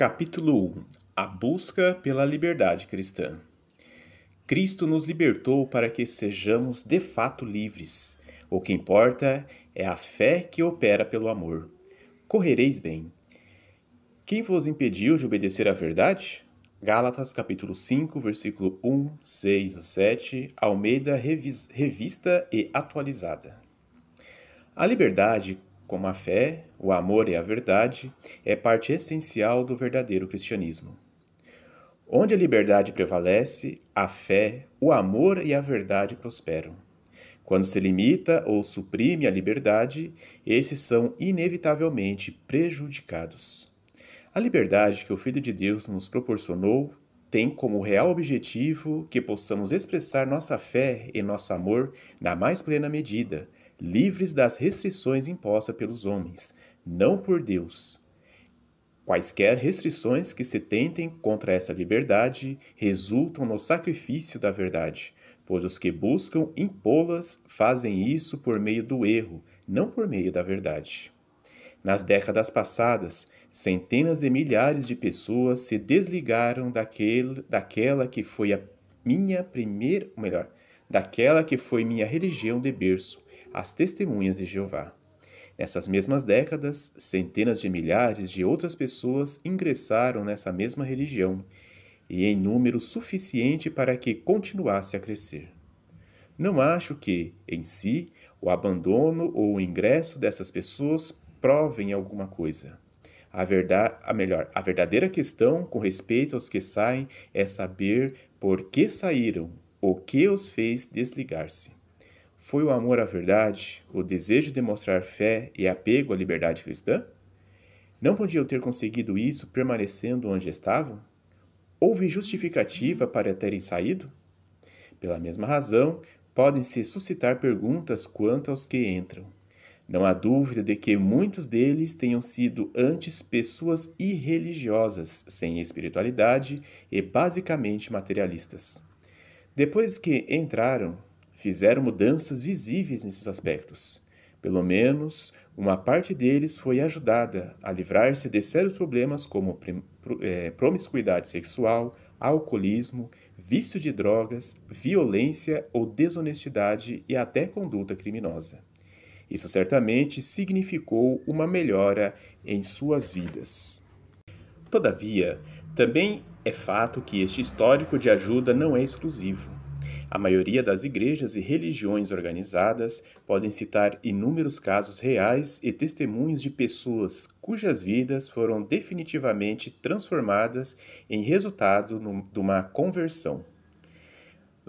Capítulo 1 A busca pela liberdade cristã. Cristo nos libertou para que sejamos de fato livres. O que importa é a fé que opera pelo amor. Correreis bem. Quem vos impediu de obedecer à verdade? Gálatas capítulo 5, versículo 1, 6 a 7, Almeida Revista e Atualizada. A liberdade como a fé, o amor e a verdade, é parte essencial do verdadeiro cristianismo. Onde a liberdade prevalece, a fé, o amor e a verdade prosperam. Quando se limita ou suprime a liberdade, esses são inevitavelmente prejudicados. A liberdade que o Filho de Deus nos proporcionou tem como real objetivo que possamos expressar nossa fé e nosso amor na mais plena medida, livres das restrições impostas pelos homens, não por Deus. Quaisquer restrições que se tentem contra essa liberdade resultam no sacrifício da verdade, pois os que buscam impô-las fazem isso por meio do erro, não por meio da verdade. Nas décadas passadas, centenas de milhares de pessoas se desligaram daquele, daquela que foi a minha primeira, melhor, daquela que foi minha religião de berço, as testemunhas de Jeová. Nessas mesmas décadas, centenas de milhares de outras pessoas ingressaram nessa mesma religião, e em número suficiente para que continuasse a crescer. Não acho que, em si, o abandono ou o ingresso dessas pessoas provem alguma coisa. A, verdade, a, melhor, a verdadeira questão com respeito aos que saem é saber por que saíram, o que os fez desligar-se. Foi o amor à verdade, o desejo de mostrar fé e apego à liberdade cristã? Não podia eu ter conseguido isso permanecendo onde estava? Houve justificativa para terem saído? Pela mesma razão, podem se suscitar perguntas quanto aos que entram. Não há dúvida de que muitos deles tenham sido antes pessoas irreligiosas, sem espiritualidade e basicamente materialistas. Depois que entraram, fizeram mudanças visíveis nesses aspectos. Pelo menos uma parte deles foi ajudada a livrar-se de sérios problemas como é, promiscuidade sexual, alcoolismo, vício de drogas, violência ou desonestidade e até conduta criminosa. Isso certamente significou uma melhora em suas vidas. Todavia, também é fato que este histórico de ajuda não é exclusivo. A maioria das igrejas e religiões organizadas podem citar inúmeros casos reais e testemunhos de pessoas cujas vidas foram definitivamente transformadas em resultado de uma conversão.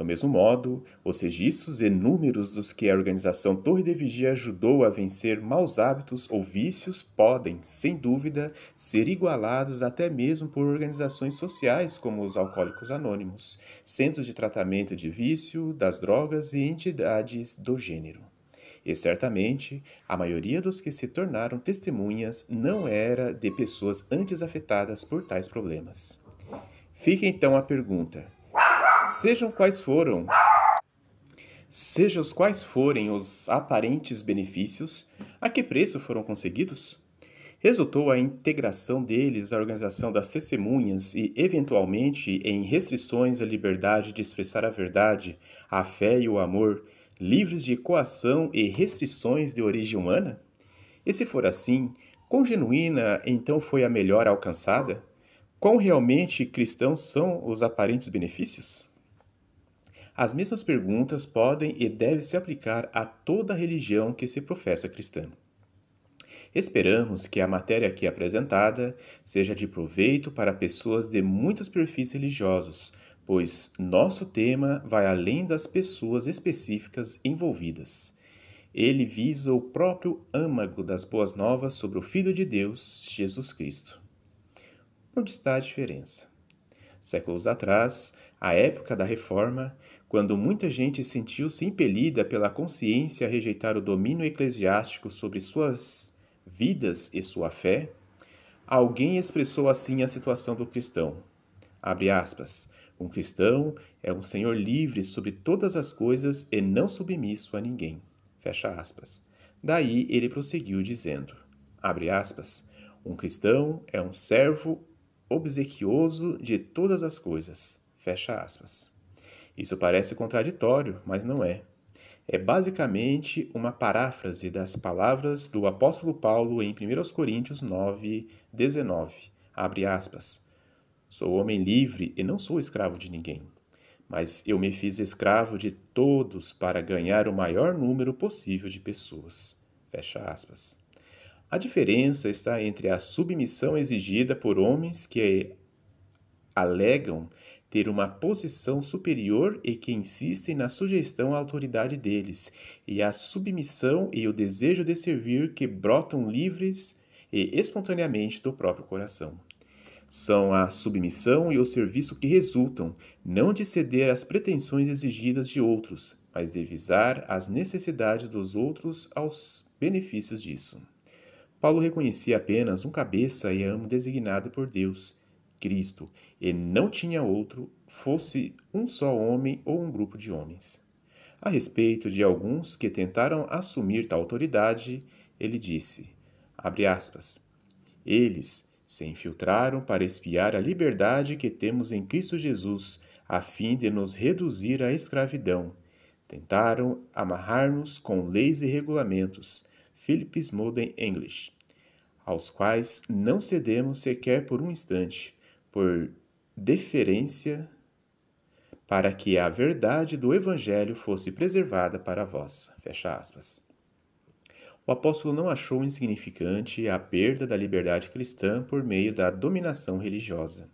Do mesmo modo, os registros e números dos que a organização Torre de Vigia ajudou a vencer maus hábitos ou vícios podem, sem dúvida, ser igualados até mesmo por organizações sociais como os Alcoólicos Anônimos, centros de tratamento de vício, das drogas e entidades do gênero. E certamente, a maioria dos que se tornaram testemunhas não era de pessoas antes afetadas por tais problemas. Fica então a pergunta: sejam quais foram, sejam os quais forem os aparentes benefícios, a que preço foram conseguidos? Resultou a integração deles à organização das testemunhas e, eventualmente, em restrições à liberdade de expressar a verdade, a fé e o amor, livres de coação e restrições de origem humana? E se for assim, quão genuína então foi a melhora alcançada? Quão realmente cristãos são os aparentes benefícios? As mesmas perguntas podem e devem se aplicar a toda religião que se professa cristã. Esperamos que a matéria aqui apresentada seja de proveito para pessoas de muitos perfis religiosos, pois nosso tema vai além das pessoas específicas envolvidas. Ele visa o próprio âmago das boas novas sobre o Filho de Deus, Jesus Cristo. Onde está a diferença? Séculos atrás, à época da Reforma, quando muita gente sentiu-se impelida pela consciência a rejeitar o domínio eclesiástico sobre suas vidas e sua fé, alguém expressou assim a situação do cristão. Abre aspas. Um cristão é um senhor livre sobre todas as coisas e não submisso a ninguém. Fecha aspas. Daí ele prosseguiu dizendo: Abre aspas. Um cristão é um servo obsequioso de todas as coisas. Fecha aspas. Isso parece contraditório, mas não é. É basicamente uma paráfrase das palavras do apóstolo Paulo em 1 Coríntios 9, 19. Abre aspas. Sou homem livre e não sou escravo de ninguém, mas eu me fiz escravo de todos para ganhar o maior número possível de pessoas. Fecha aspas. A diferença está entre a submissão exigida por homens que alegam ter uma posição superior e que insistem na sugestão à autoridade deles, e a submissão e o desejo de servir que brotam livres e espontaneamente do próprio coração. São a submissão e o serviço que resultam, não de ceder às pretensões exigidas de outros, mas de visar as necessidades dos outros aos benefícios disso. Paulo reconhecia apenas um cabeça e amo designado por Deus, Cristo, e não tinha outro, fosse um só homem ou um grupo de homens. A respeito de alguns que tentaram assumir tal autoridade, ele disse, aspas, eles se infiltraram para espiar a liberdade que temos em Cristo Jesus, a fim de nos reduzir à escravidão. Tentaram amarrar-nos com leis e regulamentos. Philips Modern English aos quais não cedemos sequer por um instante, por deferência para que a verdade do Evangelho fosse preservada para vós. Fecha aspas. O apóstolo não achou insignificante a perda da liberdade cristã por meio da dominação religiosa.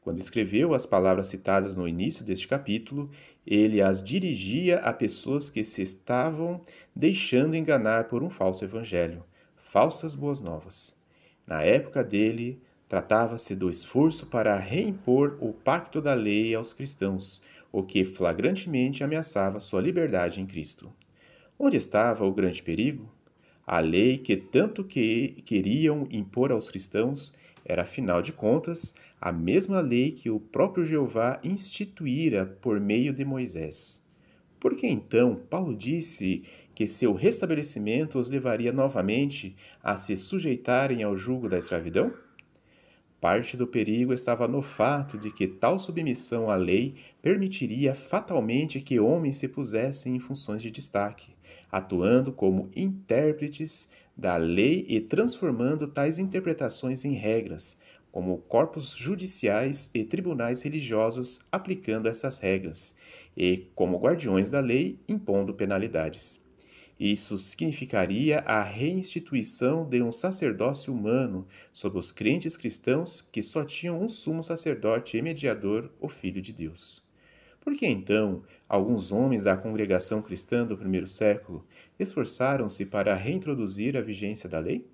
Quando escreveu as palavras citadas no início deste capítulo, ele as dirigia a pessoas que se estavam deixando enganar por um falso evangelho, falsas boas novas. Na época dele, Tratava-se do esforço para reimpor o pacto da lei aos cristãos, o que flagrantemente ameaçava sua liberdade em Cristo. Onde estava o grande perigo? A lei que tanto que queriam impor aos cristãos era, afinal de contas, a mesma lei que o próprio Jeová instituíra por meio de Moisés. Por que então Paulo disse que seu restabelecimento os levaria novamente a se sujeitarem ao jugo da escravidão? Parte do perigo estava no fato de que tal submissão à lei permitiria fatalmente que homens se pusessem em funções de destaque, atuando como intérpretes da lei e transformando tais interpretações em regras, como corpos judiciais e tribunais religiosos aplicando essas regras, e como guardiões da lei impondo penalidades. Isso significaria a reinstituição de um sacerdócio humano sobre os crentes cristãos que só tinham um sumo sacerdote e mediador, o Filho de Deus. Por que então alguns homens da congregação cristã do primeiro século esforçaram-se para reintroduzir a vigência da lei?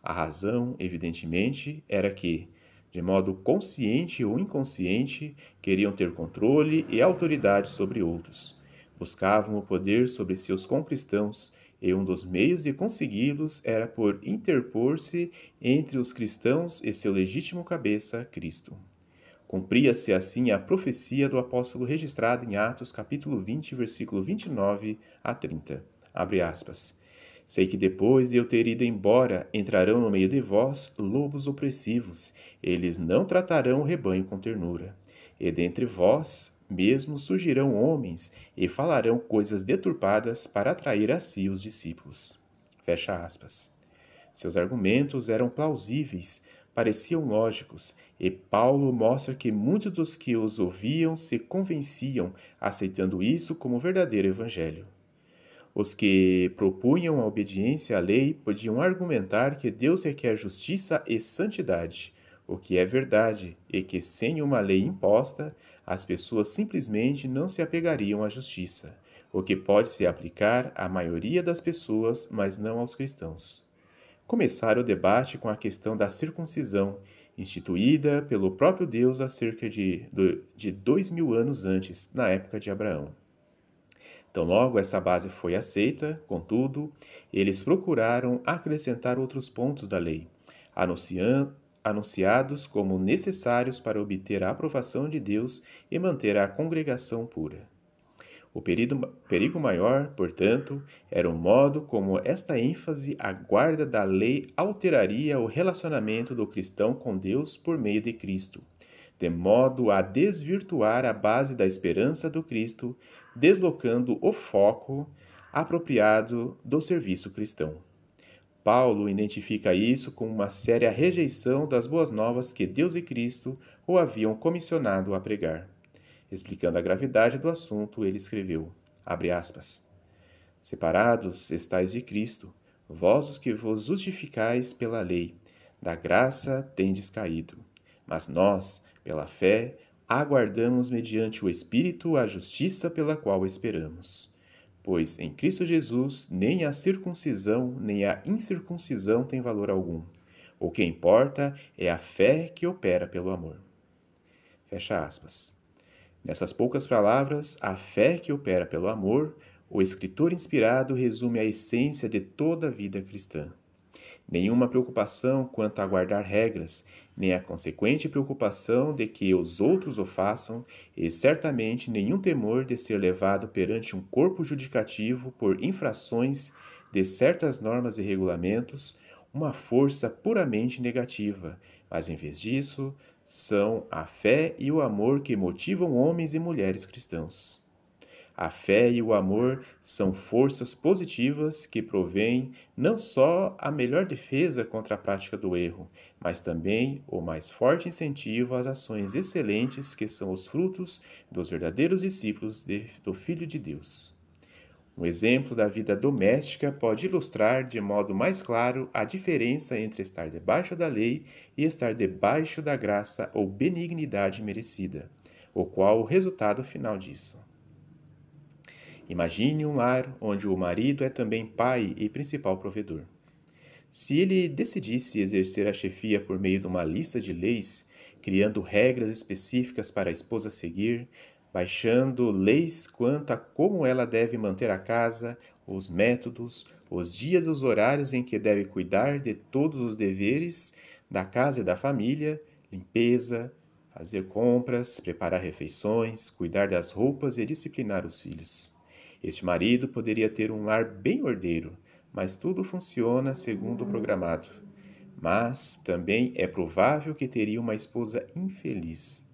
A razão, evidentemente, era que, de modo consciente ou inconsciente, queriam ter controle e autoridade sobre outros buscavam o poder sobre seus concristãos, e um dos meios de consegui-los era por interpor-se entre os cristãos e seu legítimo cabeça, Cristo. Cumpria-se assim a profecia do apóstolo registrada em Atos capítulo 20, versículo 29 a 30. Abre aspas. Sei que depois de eu ter ido embora, entrarão no meio de vós lobos opressivos. Eles não tratarão o rebanho com ternura e dentre vós mesmo surgirão homens e falarão coisas deturpadas para atrair a si os discípulos. Fecha aspas. Seus argumentos eram plausíveis, pareciam lógicos, e Paulo mostra que muitos dos que os ouviam se convenciam, aceitando isso como verdadeiro evangelho. Os que propunham a obediência à lei podiam argumentar que Deus requer justiça e santidade, o que é verdade e que, sem uma lei imposta, as pessoas simplesmente não se apegariam à justiça, o que pode se aplicar à maioria das pessoas, mas não aos cristãos. Começar o debate com a questão da circuncisão, instituída pelo próprio Deus há cerca de, de dois mil anos antes, na época de Abraão. Tão logo essa base foi aceita, contudo, eles procuraram acrescentar outros pontos da lei, anunciando, anunciados como necessários para obter a aprovação de Deus e manter a congregação pura. O perigo, maior, portanto, era o modo como esta ênfase à guarda da lei alteraria o relacionamento do cristão com Deus por meio de Cristo, de modo a desvirtuar a base da esperança do Cristo, deslocando o foco apropriado do serviço cristão. Paulo identifica isso com uma séria rejeição das boas novas que Deus e Cristo o haviam comissionado a pregar. Explicando a gravidade do assunto, ele escreveu: aspas, Separados estais de Cristo, vós os que vos justificais pela lei, da graça tendes caído. Mas nós, pela fé, aguardamos mediante o Espírito a justiça pela qual esperamos pois em Cristo Jesus nem a circuncisão nem a incircuncisão tem valor algum. O que importa é a fé que opera pelo amor. Fecha aspas. Nessas poucas palavras, a fé que opera pelo amor, o escritor inspirado resume a essência de toda a vida cristã nenhuma preocupação quanto a guardar regras, nem a consequente preocupação de que os outros o façam, e certamente nenhum temor de ser levado perante um corpo judicativo por infrações de certas normas e regulamentos, uma força puramente negativa, mas em vez disso, são a fé e o amor que motivam homens e mulheres cristãos. A fé e o amor são forças positivas que provêm não só a melhor defesa contra a prática do erro, mas também o mais forte incentivo às ações excelentes que são os frutos dos verdadeiros discípulos de, do Filho de Deus. Um exemplo da vida doméstica pode ilustrar de modo mais claro a diferença entre estar debaixo da lei e estar debaixo da graça ou benignidade merecida, o qual o resultado final disso. Imagine um lar onde o marido é também pai e principal provedor. Se ele decidisse exercer a chefia por meio de uma lista de leis, criando regras específicas para a esposa seguir, baixando leis quanto a como ela deve manter a casa, os métodos, os dias e os horários em que deve cuidar de todos os deveres da casa e da família, limpeza, fazer compras, preparar refeições, cuidar das roupas e disciplinar os filhos. Este marido poderia ter um lar bem ordeiro, mas tudo funciona segundo o hum. programado. Mas também é provável que teria uma esposa infeliz.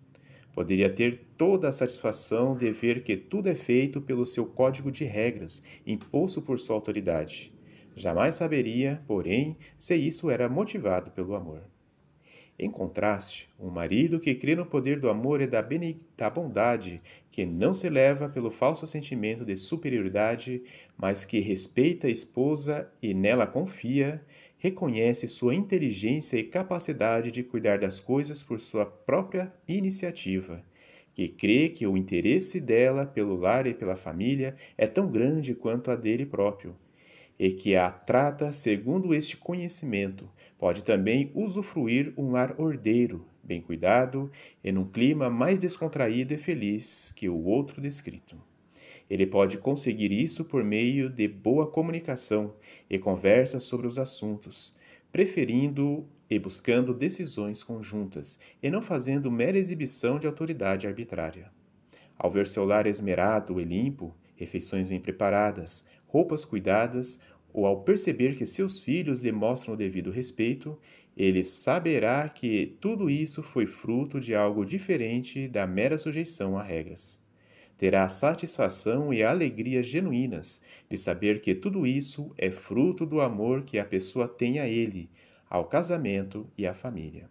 Poderia ter toda a satisfação de ver que tudo é feito pelo seu código de regras, imposto por sua autoridade. Jamais saberia, porém, se isso era motivado pelo amor. Em contraste, um marido que crê no poder do amor e da, da bondade, que não se leva pelo falso sentimento de superioridade, mas que respeita a esposa e nela confia, reconhece sua inteligência e capacidade de cuidar das coisas por sua própria iniciativa, que crê que o interesse dela pelo lar e pela família é tão grande quanto a dele próprio e que a trata segundo este conhecimento, pode também usufruir um lar ordeiro, bem cuidado e num clima mais descontraído e feliz que o outro descrito. Ele pode conseguir isso por meio de boa comunicação e conversa sobre os assuntos, preferindo e buscando decisões conjuntas e não fazendo mera exibição de autoridade arbitrária. Ao ver seu lar esmerado e limpo, refeições bem preparadas, roupas cuidadas, ou ao perceber que seus filhos lhe mostram o devido respeito, ele saberá que tudo isso foi fruto de algo diferente da mera sujeição a regras. Terá a satisfação e a alegria genuínas de saber que tudo isso é fruto do amor que a pessoa tem a ele, ao casamento e à família.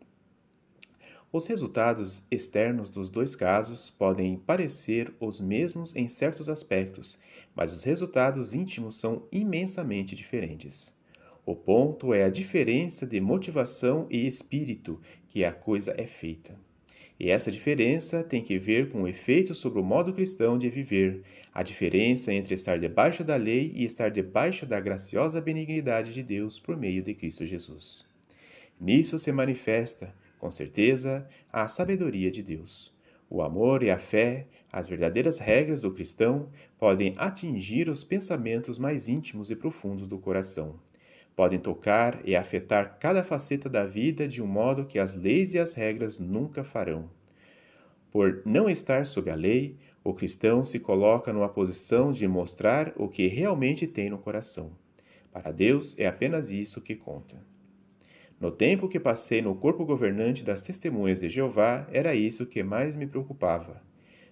Os resultados externos dos dois casos podem parecer os mesmos em certos aspectos, mas os resultados íntimos são imensamente diferentes. O ponto é a diferença de motivação e espírito que a coisa é feita. E essa diferença tem que ver com o efeito sobre o modo cristão de viver, a diferença entre estar debaixo da lei e estar debaixo da graciosa benignidade de Deus por meio de Cristo Jesus. Nisso se manifesta, com certeza, a sabedoria de Deus. O amor e a fé, as verdadeiras regras do cristão, podem atingir os pensamentos mais íntimos e profundos do coração. Podem tocar e afetar cada faceta da vida de um modo que as leis e as regras nunca farão. Por não estar sob a lei, o cristão se coloca numa posição de mostrar o que realmente tem no coração. Para Deus é apenas isso que conta. No tempo que passei no corpo governante das Testemunhas de Jeová, era isso que mais me preocupava.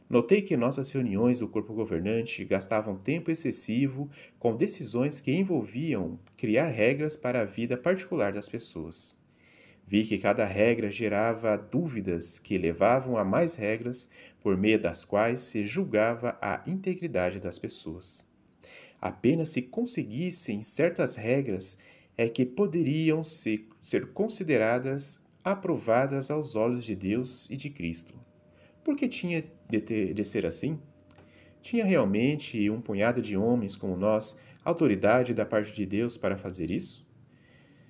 Notei que nossas reuniões do corpo governante gastavam tempo excessivo com decisões que envolviam criar regras para a vida particular das pessoas. Vi que cada regra gerava dúvidas que levavam a mais regras, por meio das quais se julgava a integridade das pessoas. Apenas se conseguissem certas regras é que poderiam ser, ser consideradas aprovadas aos olhos de Deus e de Cristo. Por que tinha de, ter, de ser assim? Tinha realmente um punhado de homens como nós autoridade da parte de Deus para fazer isso?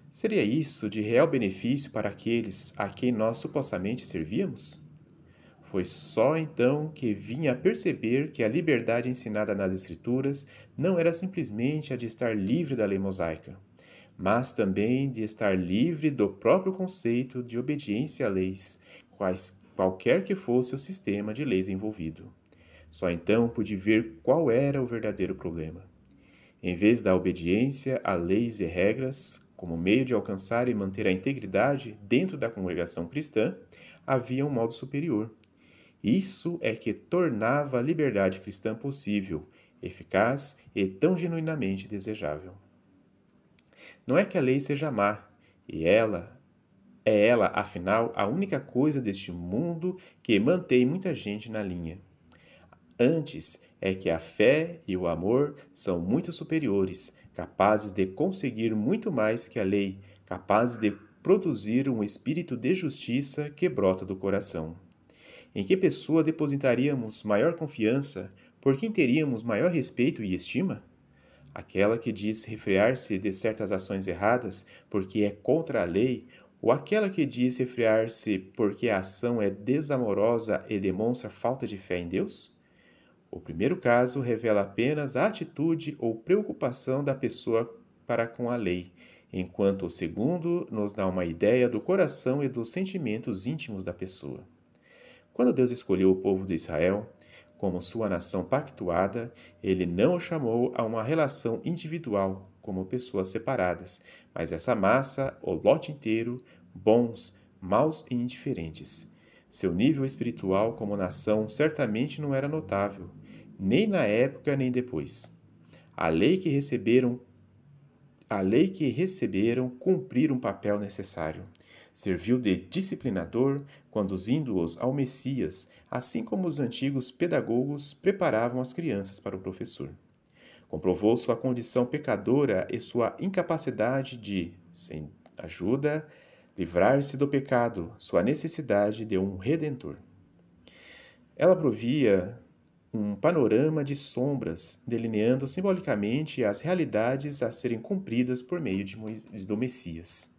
Seria isso de real benefício para aqueles a quem nós supostamente servíamos? Foi só então que vinha a perceber que a liberdade ensinada nas Escrituras não era simplesmente a de estar livre da lei mosaica, mas também de estar livre do próprio conceito de obediência a leis, quais, qualquer que fosse o sistema de leis envolvido. Só então pude ver qual era o verdadeiro problema. Em vez da obediência a leis e regras como meio de alcançar e manter a integridade dentro da congregação cristã, havia um modo superior. Isso é que tornava a liberdade cristã possível, eficaz e tão genuinamente desejável. Não é que a lei seja má, e ela é ela, afinal, a única coisa deste mundo que mantém muita gente na linha. Antes é que a fé e o amor são muito superiores, capazes de conseguir muito mais que a lei, capazes de produzir um espírito de justiça que brota do coração. Em que pessoa depositaríamos maior confiança? Por quem teríamos maior respeito e estima? aquela que diz refrear-se de certas ações erradas porque é contra a lei, ou aquela que diz refrear-se porque a ação é desamorosa e demonstra falta de fé em Deus? O primeiro caso revela apenas a atitude ou preocupação da pessoa para com a lei, enquanto o segundo nos dá uma ideia do coração e dos sentimentos íntimos da pessoa. Quando Deus escolheu o povo de Israel, como sua nação pactuada, ele não o chamou a uma relação individual como pessoas separadas, mas essa massa, o lote inteiro, bons, maus e indiferentes. Seu nível espiritual como nação certamente não era notável, nem na época nem depois. A lei que receberam a lei que receberam cumprir um papel necessário serviu de disciplinador, conduzindo-os ao Messias, assim como os antigos pedagogos preparavam as crianças para o professor. Comprovou sua condição pecadora e sua incapacidade de, sem ajuda, livrar-se do pecado, sua necessidade de um redentor. Ela provia um panorama de sombras, delineando simbolicamente as realidades a serem cumpridas por meio de, do Messias.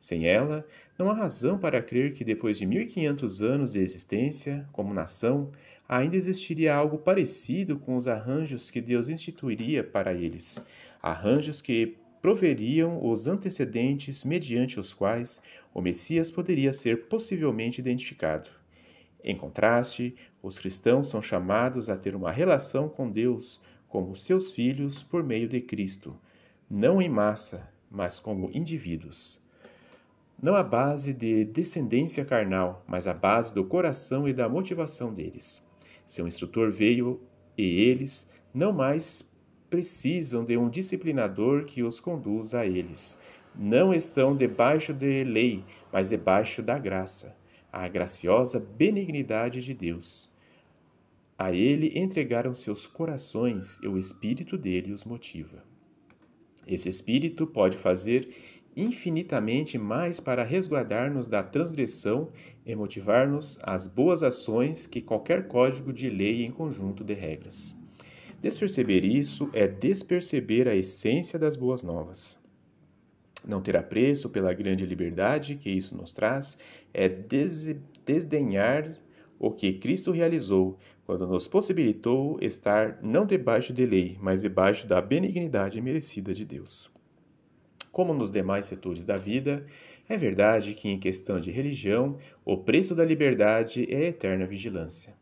Sem ela, não há razão para crer que depois de 1500 anos de existência, como nação, ainda existiria algo parecido com os arranjos que Deus instituiria para eles, arranjos que proveriam os antecedentes mediante os quais o Messias poderia ser possivelmente identificado. Em contraste, os cristãos são chamados a ter uma relação com Deus como seus filhos por meio de Cristo, não em massa, mas como indivíduos não a base de descendência carnal, mas a base do coração e da motivação deles. Seu instrutor veio e eles não mais precisam de um disciplinador que os conduza a eles. Não estão debaixo de lei, mas debaixo da graça, a graciosa benignidade de Deus. A ele entregaram seus corações e o espírito dele os motiva. Esse espírito pode fazer infinitamente mais para resguardar-nos da transgressão e motivar-nos às boas ações que qualquer código de lei em conjunto de regras. Desperceber isso é desperceber a essência das boas novas. Não ter apreço pela grande liberdade que isso nos traz é des desdenhar o que Cristo realizou quando nos possibilitou estar não debaixo de lei, mas debaixo da benignidade merecida de Deus como nos demais setores da vida, é verdade que, em questão de religião, o preço da liberdade é a eterna vigilância.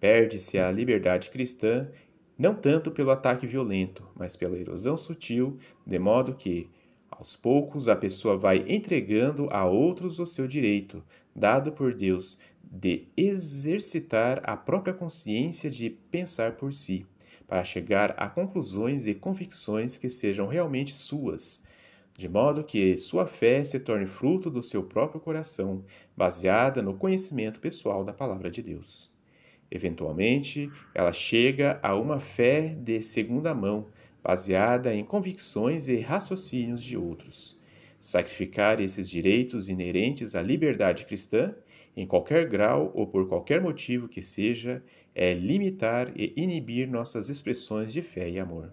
Perde-se a liberdade cristã, não tanto pelo ataque violento, mas pela erosão sutil, de modo que, aos poucos, a pessoa vai entregando a outros o seu direito, dado por Deus, de exercitar a própria consciência de pensar por si, para chegar a conclusões e convicções que sejam realmente suas, de modo que sua fé se torne fruto do seu próprio coração, baseada no conhecimento pessoal da palavra de Deus. Eventualmente, ela chega a uma fé de segunda mão, baseada em convicções e raciocínios de outros. Sacrificar esses direitos inerentes à liberdade cristã, em qualquer grau ou por qualquer motivo que seja, é limitar e inibir nossas expressões de fé e amor.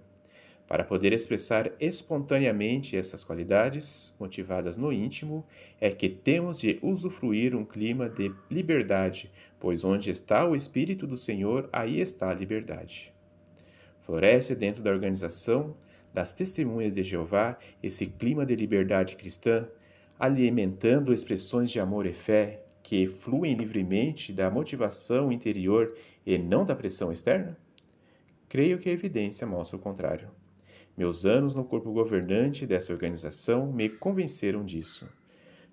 Para poder expressar espontaneamente essas qualidades, motivadas no íntimo, é que temos de usufruir um clima de liberdade, pois onde está o Espírito do Senhor, aí está a liberdade. Floresce dentro da organização das Testemunhas de Jeová esse clima de liberdade cristã, alimentando expressões de amor e fé que fluem livremente da motivação interior e não da pressão externa? Creio que a evidência mostra o contrário. Meus anos no corpo governante dessa organização me convenceram disso.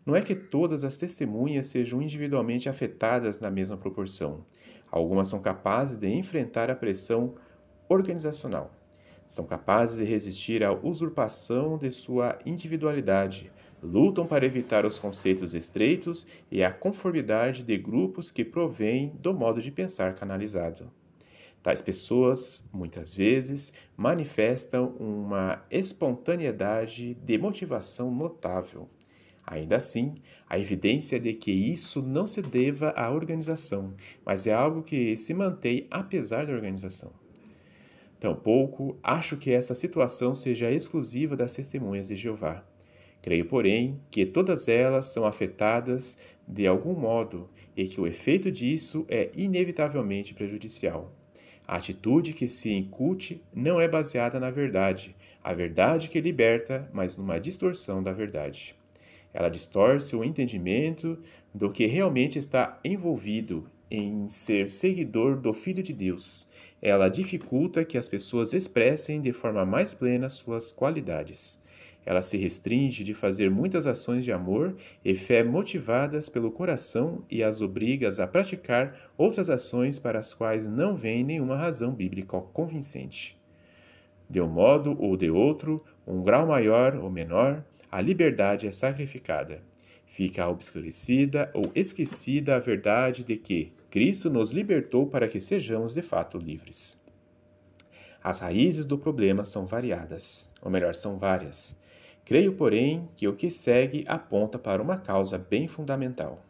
Não é que todas as testemunhas sejam individualmente afetadas na mesma proporção. Algumas são capazes de enfrentar a pressão organizacional. São capazes de resistir à usurpação de sua individualidade. Lutam para evitar os conceitos estreitos e a conformidade de grupos que provém do modo de pensar canalizado. Tais pessoas, muitas vezes, manifestam uma espontaneidade de motivação notável. Ainda assim, a evidência de que isso não se deva à organização, mas é algo que se mantém apesar da organização. Tampouco acho que essa situação seja exclusiva das testemunhas de Jeová. Creio, porém, que todas elas são afetadas de algum modo e que o efeito disso é inevitavelmente prejudicial. A atitude que se incute não é baseada na verdade, a verdade que liberta, mas numa distorção da verdade. Ela distorce o entendimento do que realmente está envolvido em ser seguidor do Filho de Deus. Ela dificulta que as pessoas expressem de forma mais plena suas qualidades. Ela se restringe de fazer muitas ações de amor e fé motivadas pelo coração e as obrigas a praticar outras ações para as quais não vem nenhuma razão bíblica convincente. De um modo ou de outro, um grau maior ou menor, a liberdade é sacrificada. Fica obscurecida ou esquecida a verdade de que Cristo nos libertou para que sejamos de fato livres. As raízes do problema são variadas, ou melhor, são várias. Creio, porém, que o que segue aponta para uma causa bem fundamental.